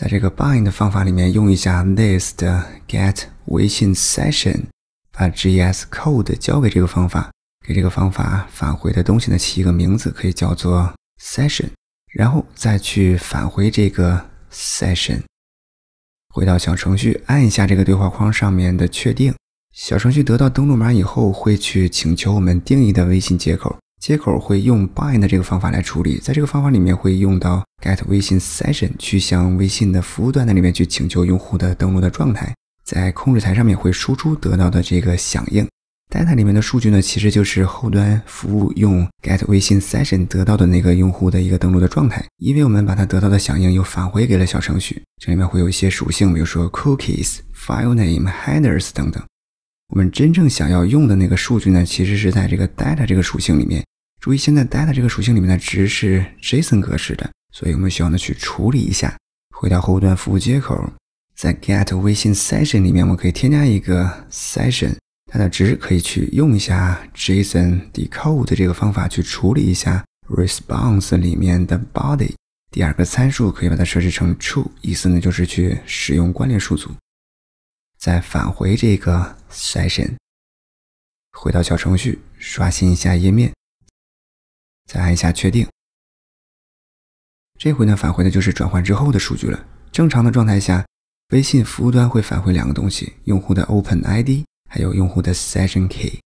在这个 bind 方法里面，用一下 this 的 get 微信 session，把 GS code 交给这个方法，给这个方法返回的东西呢起一个名字，可以叫做 session，然后再去返回这个 session。回到小程序，按一下这个对话框上面的确定。小程序得到登录码以后，会去请求我们定义的微信接口。接口会用 bind 这个方法来处理，在这个方法里面会用到 get 微信 session 去向微信的服务端的里面去请求用户的登录的状态，在控制台上面会输出得到的这个响应 data 里面的数据呢，其实就是后端服务用 get 微信 session 得到的那个用户的一个登录的状态，因为我们把它得到的响应又返回给了小程序，这里面会有一些属性，比如说 cookies、file name、headers 等等，我们真正想要用的那个数据呢，其实是在这个 data 这个属性里面。注意，现在 data 这个属性里面的值是 JSON 格式的，所以我们需要呢去处理一下。回到后端服务接口，在 get 微信 session 里面，我们可以添加一个 session，它的值可以去用一下 JSON decode 这个方法去处理一下 response 里面的 body。第二个参数可以把它设置成 true，意思呢就是去使用关联数组。再返回这个 session，回到小程序刷新一下页面。再按一下确定，这回呢返回的就是转换之后的数据了。正常的状态下，微信服务端会返回两个东西：用户的 Open ID，还有用户的 Session Key。